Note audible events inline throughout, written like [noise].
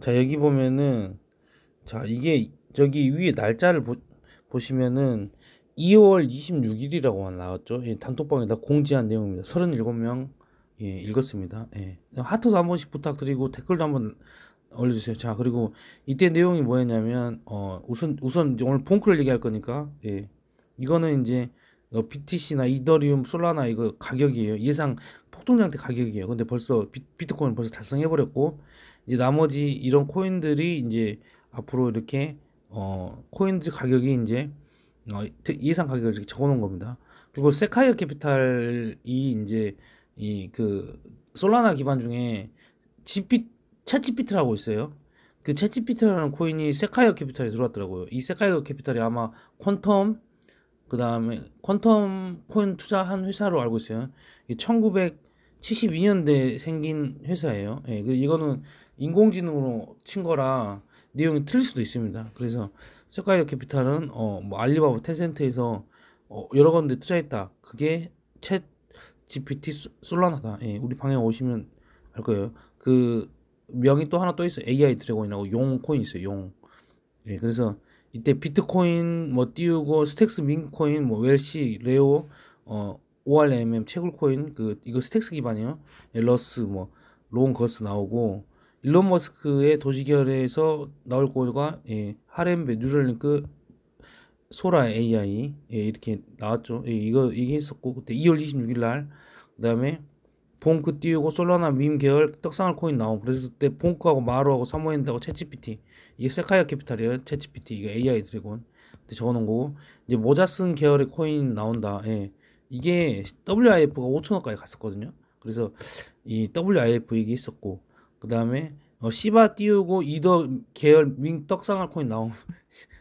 자 여기 보면은 자 이게 저기 위에 날짜를 보, 보시면은 2월 26일이라고 나왔죠. 예, 단톡방에다 공지한 내용입니다. 37명 예, 읽었습니다. 예. 하트도 한 번씩 부탁드리고 댓글도 한번 올려주세요. 자 그리고 이때 내용이 뭐였냐면 어 우선 우선 오늘 폰클를 얘기할 거니까 예. 이거는 이제 어, BTC나 이더리움, 솔라나 이거 가격이에요. 예상 폭등장 때 가격이에요. 근데 벌써 비, 트코인 벌써 달성해 버렸고 이제 나머지 이런 코인들이 이제 앞으로 이렇게 어 코인들 가격이 이제 어, 예상 가격을 이렇게 적어 놓은 겁니다. 그리고 세카이어 캐피탈이 이제 이 그 솔라나 기반 중에 지피 챗지피트라고 있어요. 그 챗지피트라는 코인이 세카이어 캐피탈에 들어왔더라고요. 이 세카이어 캐피탈이 아마 퀀텀 그 다음에 퀀텀 코인 투자한 회사로 알고 있어요. 1900 72년대 음. 생긴 회사예요. 예, 그 이거는 인공지능으로 친 거라 내용이 틀릴 수도 있습니다. 그래서 스카이어 캐피탈은 어, 뭐 알리바바 텐센트에서 어, 여러 건데 투자했다. 그게 챗 GPT 솔라나다. 예, 우리 방에 오시면 알 거예요. 그 명이 또 하나 또있어 AI 드래곤이라고 용 코인 있어요. 용. 예, 그래서 이때 비트코인 뭐 띄우고 스택스 민코인 뭐 웰시 레오 어 ORMM 채굴코인 그 이거 스택스 기반이요 엘러스 예, 뭐 롱거스 나오고 일론 머스크의 도시결에서 나올 거가 예, 하렘베 뉴럴링크 소라 AI 예, 이렇게 나왔죠. 예, 이거 얘기했었고 그때 2월 26일 날 그다음에 봉크 띄우고 솔라나 밈 계열 떡상할 코인 나옴. 그래서 그때 봉크하고 마루하고 사모엔드하고 채치피티 이게 세카이아 캐피탈이에요. 채치피티 이거 AI 드래곤. 근데 적어놓은 거고 이제 모자 쓴 계열의 코인 나온다. 예. 이게 WIF가 5천 억까지 갔었거든요. 그래서 이 WIF 얘기 이 있었고 그 다음에 어, 시바 띄우고 이더 계열 윙 떡상할 코인 나온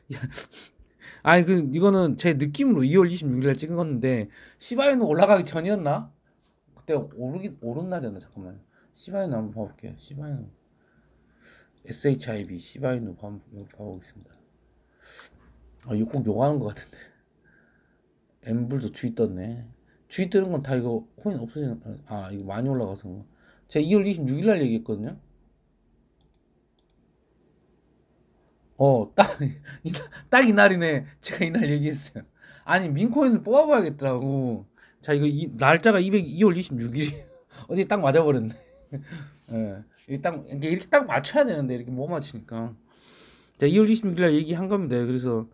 [laughs] 아니 그 이거는 제 느낌으로 2월 26일날 찍은 건데 시바이는 올라가기 전이었나? 그때 오르기 오른 날이었나 잠깐만요. 시바이는 한번 봐볼게요. 시바이는 SHIB 시바이누 한번 봐보겠습니다. 아, 이거 꼭 요구하는 것 같은데. 엠블도 주위 떴네. 주위 뜨는 건 다 이거 코인 없어지는 아 이거 많이 올라가서 제가 2월 26일 날 얘기했거든요. 어, 딱, [laughs] 딱 이날이네. 제가 이날 얘기했어요. 아니, 민코인을 뽑아봐야겠더라고. 자, 이거 이, 날짜가 2월 26일이. 에요 어제 딱 맞아버렸네. [laughs] 예. 이렇게 딱, 이렇게 딱 맞춰야 되는데, 이렇게 못 맞추니까. 자, 2월 26일 날 얘기한 겁니다. 그래서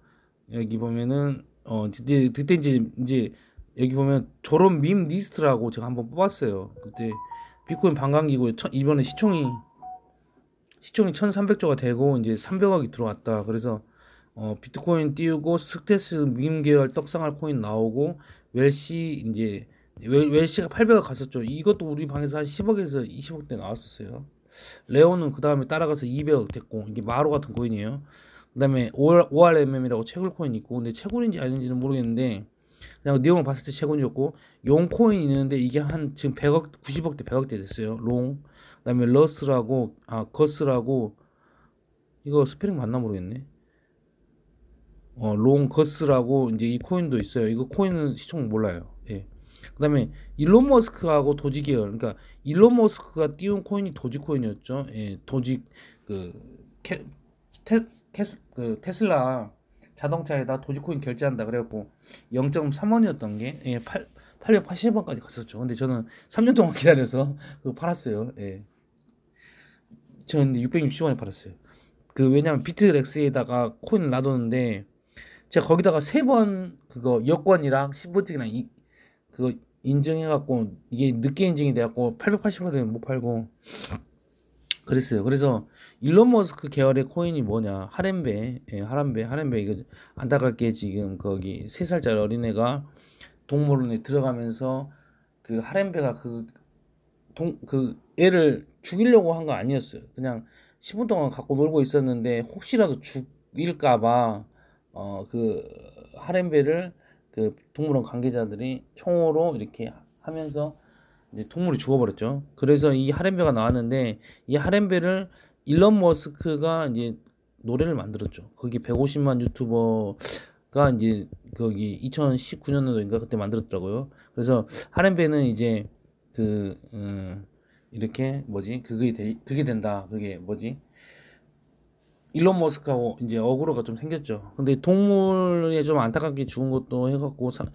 여기 보면은 어 이제 그때 이제 이제 여기 보면 저런 밈 리스트라고 제가 한번 뽑았어요. 그때 비트코인 반감기고 이번에 시총이 시총이 1,300조가 되고 이제 300억이 들어왔다. 그래서 어 비트코인 띄우고 스테스 밈 계열 떡상할 코인 나오고 웰시 이제 웰시가 웰 800억 갔었죠. 이것도 우리 방에서 한 10억에서 20억대 나왔었어요. 레오는 그 다음에 따라가서 200억 됐고 이게 마루 같은 코인이에요. 그 다음에 ORMM이라고 채굴 코인 있고 근데 채굴인지 아닌지는 모르겠는데 그냥 내용을 봤을 때 채굴이었고 용코인 있는데 이게 한 지금 100억 90억대 100억대 됐어요 롱그 다음에 러스라고 아 거스라고 이거 스페링 맞나 모르겠네 어, 롱 거스라고 이제 이 코인도 있어요. 이거 코인은 시청 몰라요. 예. 그다음에 일론 머스크하고 도지 계열. 그러니까 일론 머스크가 띄운 코인이 도지 코인이었죠. 예. 도지 그 캐, 테, 테스, 그 테슬라 자동차에다 도지코인 결제한다 그래갖고 0.3원이었던 게 예, 8, 880원까지 갔었죠. 근데 저는 3년 동안 [laughs] 기다려서 그 팔았어요. 예. 저는 660원에 팔았어요. 그 왜냐면 비트렉스에다가 코인을 놔뒀는데 제가 거기다가 세 번 그거 여권이랑 신분증이랑 이, 그거 인증해갖고 이게 늦게 인증이 돼갖고 880원에 못 팔고 그랬어요. 그래서 일론 머스크 계열의 코인이 뭐냐? 하렘베, 예, 하렘베, 하렘베 이거 안타깝게 지금 거기 세 살짜리 어린애가 동물원에 들어가면서 그 하렘베가 그동그 그 애를 죽이려고 한 거 아니었어요. 그냥 10분 동안 갖고 놀고 있었는데 혹시라도 죽일까봐 어 그 하렘베를 그 동물원 관계자들이 총으로 이렇게 하면서 동물이 죽어버렸죠. 그래서 이 하렘베가 나왔는데 이 하렘베를 일론 머스크가 이제 노래를 만들었죠. 거기 150만 유튜버가 이제 거기 2019년도인가 그때 만들었더라고요. 그래서 하렘베는 이제 그 음, 이렇게 뭐지 그게 되, 그게 된다 그게 뭐지 일론 머스크하고 이제 어그로가 좀 생겼죠. 근데 동물에 좀 안타깝게 죽은 것도 해갖고 사,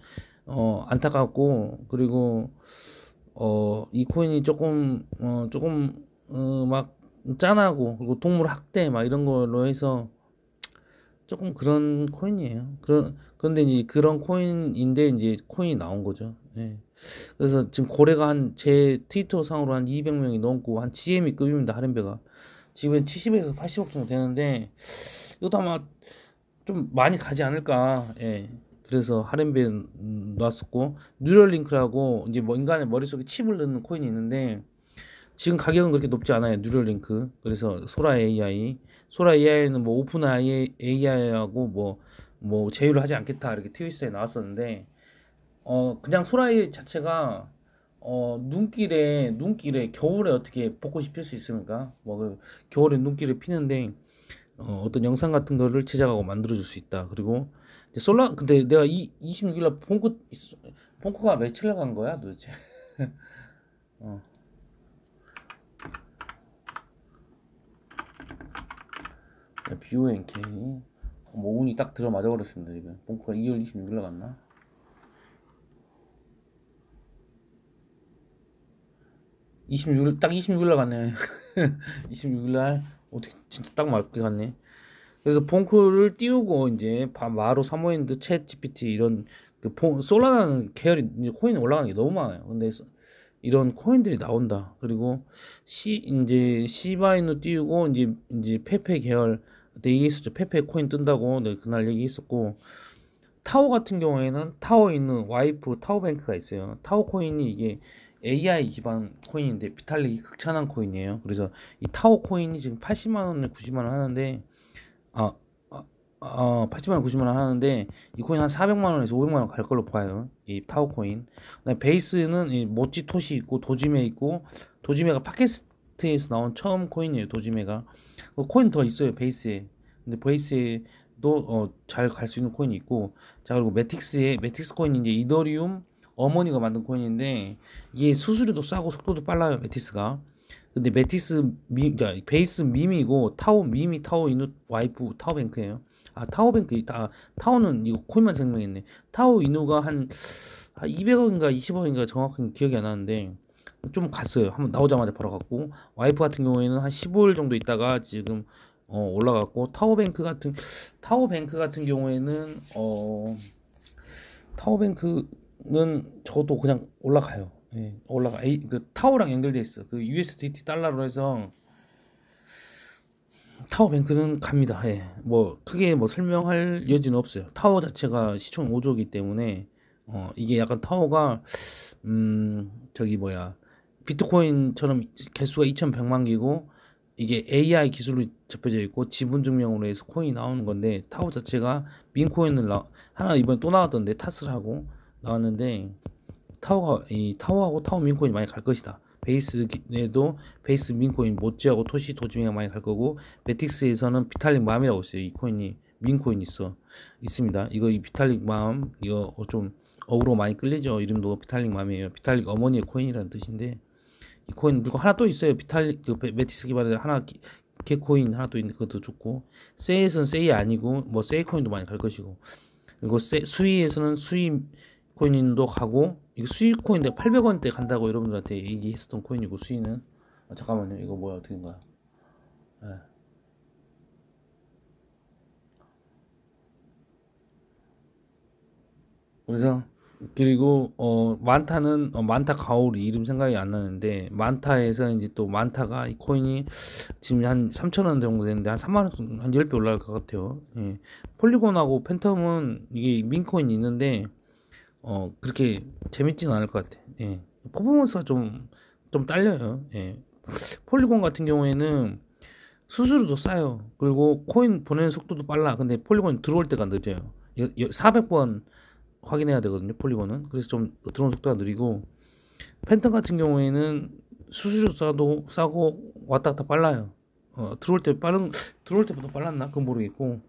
어 안타깝고 그리고 어, 이 코인이 조금, 어, 조금, 어, 막, 짠하고, 그리고 동물 학대, 막 이런 걸로 해서 조금 그런 코인이에요. 그런, 그런데 이제 그런 코인인데 이제 코인이 나온 거죠. 예. 그래서 지금 고래가 한 제 트위터 상으로 한 200명이 넘고 한 GM이 급입니다. 할인배가 지금 70에서 80억 정도 되는데 이것도 아마 좀 많이 가지 않을까. 예. 그래서 하렘벤 놨었고 뉴럴링크라고 이제 뭐 인간의 머릿속에 칩을 넣는 코인이 있는데 지금 가격은 그렇게 높지 않아요. 뉴럴링크. 그래서 소라 AI, 소라 AI는 뭐 오픈 AI하고 뭐 뭐 제휴를 하지 않겠다 이렇게 트위스에 나왔었는데 어 그냥 소라 AI 자체가 어 눈길에 눈길에 겨울에 어떻게 벚꽃이 필수 있습니까? 뭐그 겨울에 눈길을 피는데 어, 떤 영상 같은 거를 제작하고 만들어 줄수 있다. 그리고 솔라 근데 내가 이 26일 날폰크폰크가 며칠 나간 거야, 도대체? [laughs] 어. BONK 모운이 딱 들어맞아 버렸습니다 지금 뽕크가 2월 26일 날갔나2 6일딱2 6일날갔네2 6일날 어떻게 진짜 딱 맞게 갔네. 그래서 폰크를 띄우고 이제 마로 사모인드, 챗 GPT 이런 그 폰, 솔라나는 계열이 코인 올라가는 게 너무 많아요. 근데 이런 코인들이 나온다. 그리고 시 이제 시바이누 띄우고 이제 이제 페페 계열 그때 얘기했었죠. 페페 코인 뜬다고 네, 그날 얘기했었고 타워 같은 경우에는 타워에 있는 와이프 타워뱅크가 있어요. 타워 코인이 이게 AI 기반 코인인데 비탈릭이 극찬한 코인이에요. 그래서 이 타오 코인이 지금 80만 원에 90만 원 하는데 아, 아, 아 80만 원 90만 원 하는데 이 코인 한 400만 원에서 500만 원 갈 걸로 봐요. 이 타오 코인. 그다음 에 베이스는 이 모찌 토시 있고 도지메 있고 도지메가 팟캐스트에서 나온 처음 코인이에요. 도지메가 그 코인 더 있어요 베이스에. 근데 베이스에도 어, 잘 갈 수 있는 코인이 있고 자 그리고 매틱스에 매틱스 코인 이제 이더리움 어머니가 만든 코인인데 이게 수수료도 싸고 속도도 빨라요 메티스가 근데 메티스 미, 그러니까 베이스 미미고 타오 미미 타오 이누 와이프 타오뱅크예요 아 타오뱅크 아, 타오는 이거 코인만 생명했네 타오 이누가 한, 200억인가 아, 20억인가 정확히 기억이 안 나는데 좀 갔어요 한번 나오자마자 바로 갔고 와이프 같은 경우에는 한 15일 정도 있다가 지금 어, 올라갔고 타오뱅크 같은 타오뱅크 같은 경우에는 어 타오뱅크 는 저도 그냥 올라가요. 예, 올라가. 에이, 그타워랑 연결돼 있어. 그 USDT 달러로 해서 타워 뱅크는 갑니다. 예. 뭐 크게 뭐 설명할 여지는 없어요. 타워 자체가 시총 5조기 때문에 어, 이게 약간 타워가 음, 저기 뭐야. 비트코인처럼 개수가 2,100만 개고 이게 AI 기술로 접혀져 있고 지분 증명으로 해서 코인이 나오는 건데 타워 자체가 민코인을 나, 하나 이번에 또 나왔던데 타스라고 나왔는데 타워가 이 타워하고 타워 민코인이 많이 갈 것이다. 베이스에도 베이스 민코인 모찌하고 토시 도지메가 많이 갈 거고 베틱스에서는 비탈릭 맘이라고 있어요. 이 코인이 민코인 있어 있습니다. 이거 이 비탈릭 맘 이거 좀 어우로 많이 끌리죠. 이름도 비탈릭 맘이에요. 비탈릭 어머니의 코인이라는 뜻인데 이 코인 그리고 하나 또 있어요. 비탈릭 그 베틱스 기반에 하나 개코인 하나 또있는 그것도 좋고 세이에서는 세이 아니고 뭐 세이 코인도 많이 갈 것이고 그리고 세, 수위에서는 수위 코인도 가고 이게 수익 코인데 인 800원대 간다고 여러분들한테 얘기했었던 코인이고 수익은 아, 잠깐만요 이거 뭐야 어떻게 된거야 네. 예. 그래서 그리고 어 만타는 어, 만타 가오리 이름 생각이 안 나는데 만타에서 이제 또 만타가 이 코인이 지금 한 3천 원 정도 되는데 한 3만 원한 10배 올라갈 것 같아요. 예. 폴리곤하고 팬텀은 이게 민코인 있는데 어 그렇게 재밌진 않을 것 같아. 예. 퍼포먼스가 좀 좀 딸려요. 예. 폴리곤 같은 경우에는 수수료도 싸요. 그리고 코인 보내는 속도도 빨라. 근데 폴리곤 들어올 때가 느려요. 400번 확인해야 되거든요. 폴리곤은. 그래서 좀 들어온 속도가 느리고 팬텀 같은 경우에는 수수료 싸도 싸고 왔다 갔다 빨라요. 어, 들어올 때 빠른 들어올 때보다 빨랐나? 그건 모르겠고.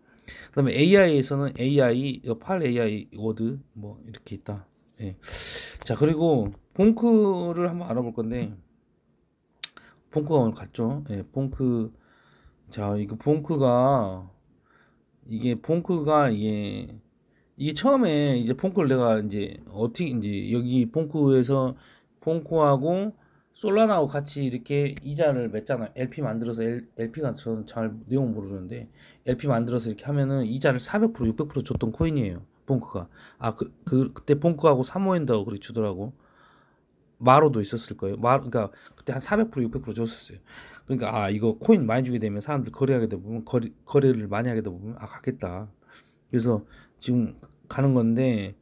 그다음에 AI에서는 AI 8 AI 워드 뭐 이렇게 있다. 예. 자 그리고 폰크를 한번 알아볼 건데 폰크가 오늘 갔죠. 예, 폰크 자 이거 폰크가 이게 폰크가 이게 이게 처음에 이제 폰크를 내가 이제 어떻게 이제 여기 폰크에서 폰크하고 솔라나하고 같이 이렇게 이자를 맺잖아요. LP 만들어서 L, LP가 저는 잘 내용 모르는데 LP 만들어서 이렇게 하면은 이자를 400% 600% 줬던 코인이에요. 봉크가 아 그 그, 그때 봉크하고사모엔다고 그렇게 주더라고 마로도 있었을 거예요. 마 그러니까 그때 한 400% 600% 줬었어요. 그러니까 아 이거 코인 많이 주게 되면 사람들 거래하게 되 보면 거리, 거래를 많이 하게 되 보면 아 가겠다. 그래서 지금 가는 건데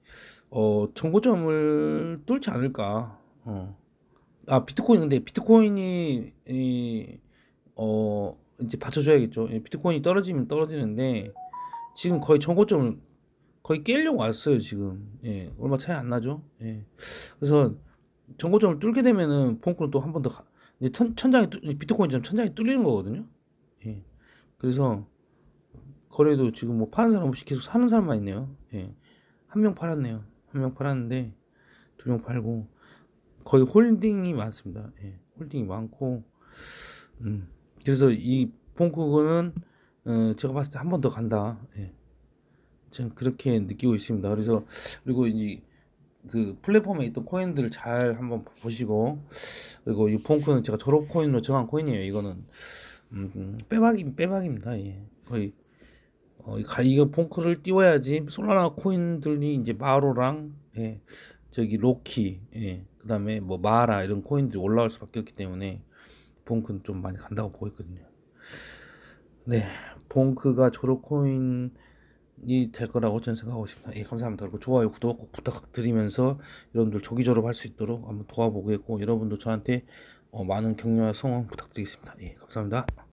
어청고점을 뚫지 않을까. 어. 아 비트코인 근데 비트코인이 이, 어 이제 받쳐줘야겠죠. 예, 비트코인이 떨어지면 떨어지는데 지금 거의 전고점을 거의 깨려고 왔어요 지금. 예 얼마 차이 안 나죠. 예 그래서 전고점을 뚫게 되면은 폰크는 또 한 번 더 이제 천, 천장에 비트코인처럼 천장이 뚫리는 거거든요. 예 그래서 거래도 지금 뭐 파는 사람 없이 계속 사는 사람만 있네요. 예한 명 팔았네요. 한 명 팔았는데 두 명 팔고 거의 홀딩이 많습니다. 예, 홀딩이 많고, 음, 그래서 이 폰크그는 어, 제가 봤을 때 한 번 더 간다. 예. 저는 그렇게 느끼고 있습니다. 그래서 그리고 이제 그 플랫폼에 있던 코인들을 잘 한번 보시고 그리고 이 폰크는 제가 졸업 코인으로 정한 코인이에요. 이거는 음, 음 빼박이 빼박입니다. 예. 거의 어, 이거 폰크를 띄워야지 솔라나 코인들이 이제 마로랑 예. 저기 로키, 예. 그 다음에 뭐 마라 이런 코인들이 올라올 수밖에 없기 때문에 봉크는 좀 많이 간다고 보고있거든요 네, 봉크가 조로 코인이 될 거라고 저는 생각하고 싶습니다 예, 감사합니다. 그리고 좋아요, 구독 꼭 부탁드리면서 여러분들 조기 졸업할 수 있도록 한번 도와보겠고 여러분도 저한테 어, 많은 격려와 성원 부탁드리겠습니다. 예, 감사합니다.